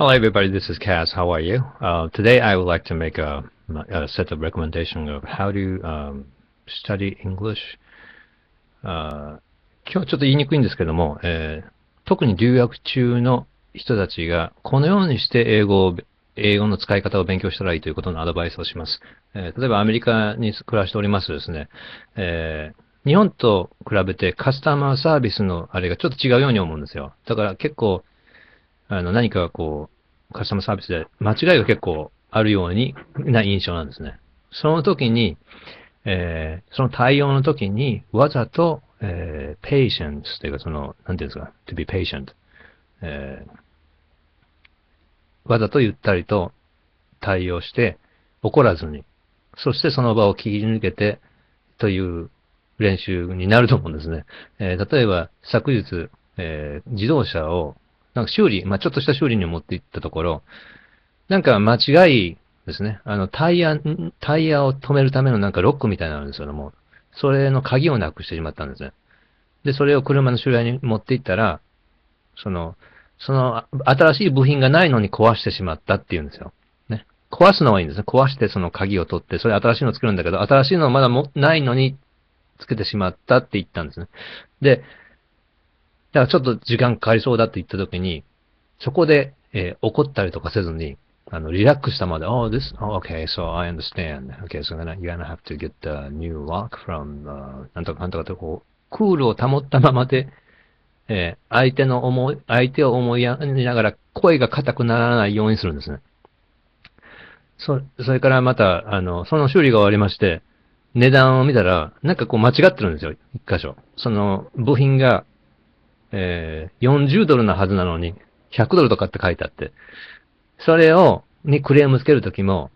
Hello, everybody. This is Cass. How are you? Uh, today, I would like to make a, a set of recommendations of how to um, study English. Uh, 今日ちょっと言いにくいんですけども、えー、特に留学中の人たちがこのようにして英語を英語の使い方を勉強したらいいということのアドバイスをします。えー、例えばアメリカに暮らしておりますですね、えー、日本と比べてカスタマーサービスのあれがちょっと違うように思うんですよ。だから結構あの、何かこう、カスタマーサービスで間違いが結構あるようにな印象なんですね。その時に、えー、その対応の時に、わざと、えー、patience というか、その、なんていうんですか、to be patient、えー、わざとゆったりと対応して、怒らずに、そしてその場を切り抜けて、という練習になると思うんですね。えー、例えば、昨日、えー、自動車をなんか修理、まあ、ちょっとした修理に持って行ったところ、なんか間違いですね。あの、タイヤ、タイヤを止めるためのなんかロックみたいなのあるんですけども、それの鍵をなくしてしまったんですね。で、それを車の修理屋に持って行ったら、その、その、新しい部品がないのに壊してしまったっていうんですよ。ね。壊すのはいいんですね。壊してその鍵を取って、それ新しいの作るんだけど、新しいのまだもないのにつけてしまったって言ったんですね。で、だからちょっと時間かかりそうだって言った時に、そこで、えー、怒ったりとかせずに、あの、リラックスしたまで、oh, this, oh, okay, so I understand. Okay, so you're gonna have to get the new w o c k from, uh, なんとかなんとかとこう、クールを保ったままで、えー、相手の思い、相手を思いやりながら声が硬くならないようにするんですね。そ、それからまた、あの、その修理が終わりまして、値段を見たら、なんかこう間違ってるんですよ、一箇所。その部品がえー、40ドルなはずなのに、100ドルとかって書いてあって、それを、にクレームつけるときも、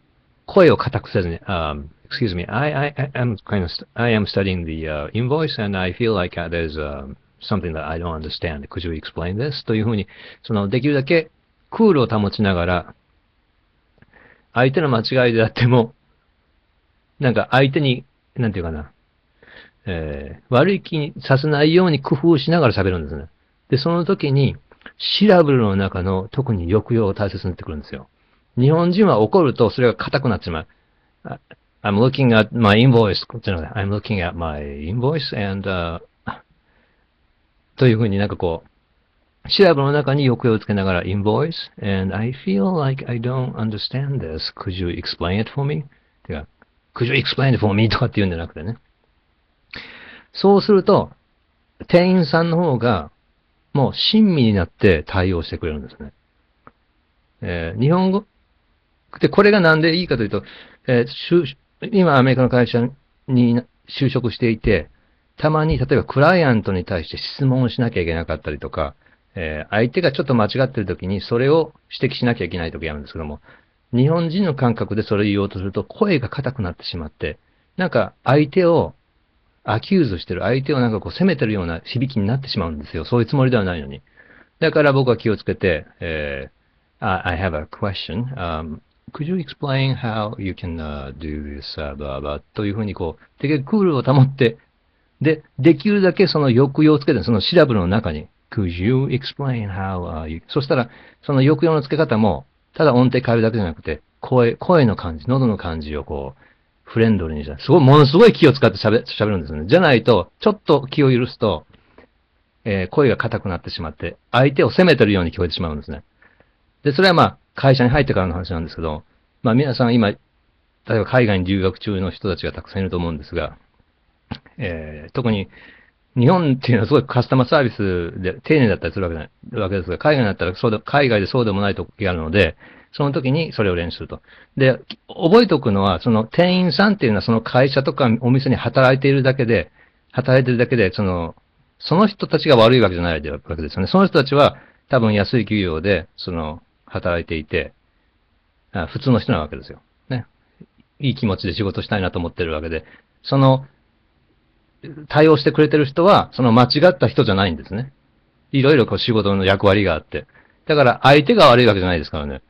声を固くせずに、um, excuse me, I, I, I, am kind of, I am studying the、uh, invoice and I feel like there's、uh, something that I don't understand. Could you explain this? というふうに、その、できるだけクールを保ちながら、相手の間違いであっても、なんか相手に、なんていうかな、えー、悪い気にさせないように工夫しながら喋るんですね。で、その時に、シラブルの中の特に抑揚を大切になってくるんですよ。日本人は怒るとそれが硬くなってしまう。I'm looking at my invoice. こっちの I'm looking at my invoice and, uh, というふうになんかこう、シラブルの中に抑揚をつけながら invoice and I feel like I don't understand this. Could you explain it for me? てか、Could you explain it for me? とかって言うんじゃなくてね。そうすると、店員さんの方が、もう親身になって対応してくれるんですね。えー、日本語、で、これがなんでいいかというと、えー、今アメリカの会社に就職していて、たまに例えばクライアントに対して質問をしなきゃいけなかったりとか、えー、相手がちょっと間違ってる時にそれを指摘しなきゃいけない時あるんですけども、日本人の感覚でそれを言おうとすると声が硬くなってしまって、なんか相手をアキューズしてる、相手をなんかこう責めてるような響きになってしまうんですよ。そういうつもりではないのに。だから僕は気をつけて、えー、I have a question.、Um, could you explain how you can、uh, do this, blah, blah, というふうにこう、できクールを保って、で、できるだけその抑揚をつけて、そのシラブルの中に、could you explain how、are you, そしたら、その抑揚のつけ方も、ただ音程変えるだけじゃなくて、声、声の感じ、喉の感じをこう、フレンドリーにした。すごい、ものすごい気を使って喋喋るんですよね。じゃないと、ちょっと気を許すと、えー、声が硬くなってしまって、相手を責めてるように聞こえてしまうんですね。で、それはまあ、会社に入ってからの話なんですけど、まあ皆さん今、例えば海外に留学中の人たちがたくさんいると思うんですが、えー、特に日本っていうのはすごいカスタマーサービスで丁寧だったりするわけないわけですが、海外だったらそうで、海外でそうでもない時があるので、その時にそれを練習すると。で、覚えておくのは、その店員さんっていうのはその会社とかお店に働いているだけで、働いてるだけで、その、その人たちが悪いわけじゃないわけですよね。その人たちは多分安い企業で、その、働いていて、普通の人なわけですよ。ね。いい気持ちで仕事したいなと思ってるわけで、その、対応してくれてる人は、その間違った人じゃないんですね。いろいろこう仕事の役割があって。だから相手が悪いわけじゃないですからね。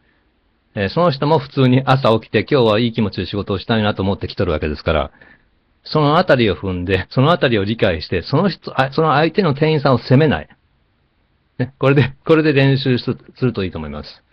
えー、その人も普通に朝起きて、今日はいい気持ちで仕事をしたいなと思ってきとるわけですから、そのあたりを踏んで、そのあたりを理解して、その人、その相手の店員さんを責めない。ね、これで、これで練習するといいと思います。